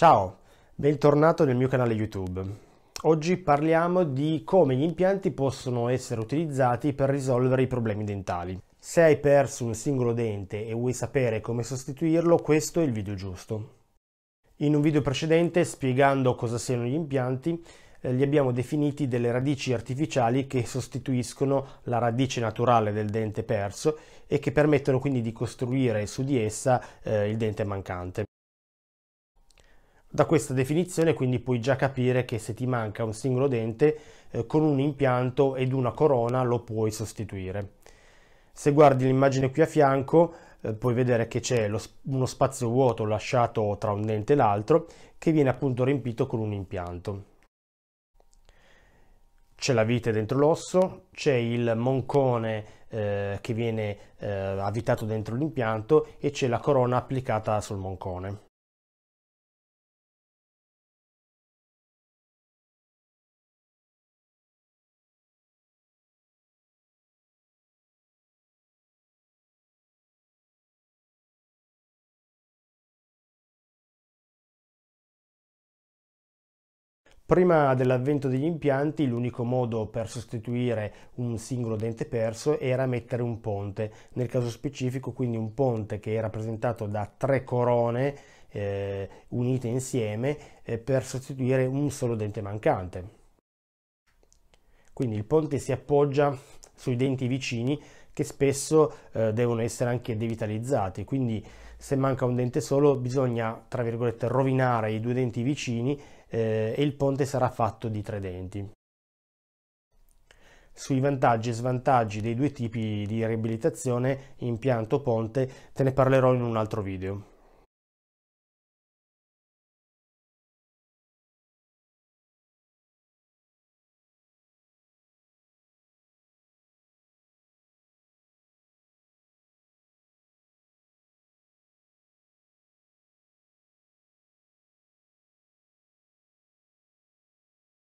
Ciao, bentornato nel mio canale YouTube. Oggi parliamo di come gli impianti possono essere utilizzati per risolvere i problemi dentali. Se hai perso un singolo dente e vuoi sapere come sostituirlo, questo è il video giusto. In un video precedente, spiegando cosa siano gli impianti, eh, li abbiamo definiti delle radici artificiali che sostituiscono la radice naturale del dente perso e che permettono quindi di costruire su di essa eh, il dente mancante. Da questa definizione quindi puoi già capire che se ti manca un singolo dente eh, con un impianto ed una corona lo puoi sostituire. Se guardi l'immagine qui a fianco eh, puoi vedere che c'è lo, uno spazio vuoto lasciato tra un dente e l'altro che viene appunto riempito con un impianto. C'è la vite dentro l'osso, c'è il moncone eh, che viene eh, avvitato dentro l'impianto e c'è la corona applicata sul moncone. Prima dell'avvento degli impianti l'unico modo per sostituire un singolo dente perso era mettere un ponte, nel caso specifico quindi un ponte che è rappresentato da tre corone eh, unite insieme eh, per sostituire un solo dente mancante. Quindi il ponte si appoggia sui denti vicini che spesso eh, devono essere anche devitalizzati, quindi se manca un dente solo bisogna, tra virgolette, rovinare i due denti vicini eh, e il ponte sarà fatto di tre denti. Sui vantaggi e svantaggi dei due tipi di riabilitazione, impianto ponte, te ne parlerò in un altro video.